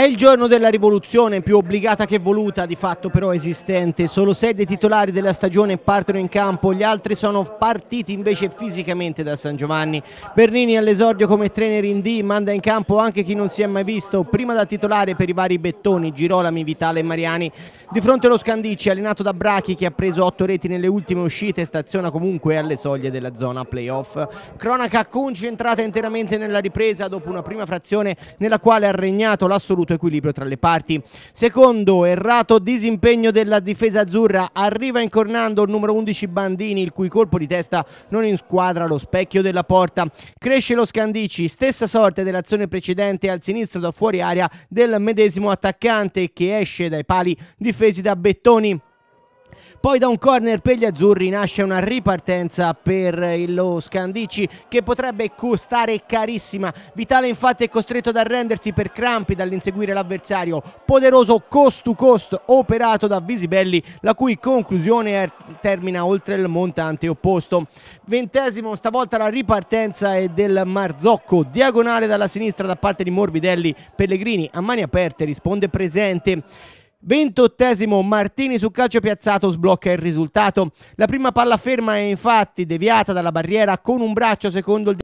È il giorno della rivoluzione, più obbligata che voluta, di fatto però esistente. Solo sei dei titolari della stagione partono in campo, gli altri sono partiti invece fisicamente da San Giovanni. Bernini all'esordio come trainer in D, manda in campo anche chi non si è mai visto, prima da titolare per i vari Bettoni, Girolami, Vitale e Mariani. Di fronte allo Scandicci, allenato da Brachi che ha preso otto reti nelle ultime uscite, staziona comunque alle soglie della zona playoff. Cronaca concentrata interamente nella ripresa dopo una prima frazione nella quale ha regnato l'assoluto mantenuto equilibrio tra le parti. Secondo, errato disimpegno della difesa azzurra, arriva incornando il numero 11 Bandini, il cui colpo di testa non inquadra lo specchio della porta. Cresce lo Scandici, stessa sorte dell'azione precedente al sinistro da fuori area del medesimo attaccante che esce dai pali difesi da Bettoni. Poi da un corner per gli azzurri nasce una ripartenza per lo Scandici che potrebbe costare carissima. Vitale infatti è costretto ad arrendersi per crampi dall'inseguire l'avversario. Poderoso cost to cost operato da Visibelli la cui conclusione er-, termina oltre il montante opposto. Ventesimo stavolta la ripartenza è del Marzocco. Diagonale dalla sinistra da parte di Morbidelli. Pellegrini a mani aperte risponde presente. Ventottesimo Martini su calcio piazzato sblocca il risultato. La prima palla ferma è infatti deviata dalla barriera con un braccio secondo il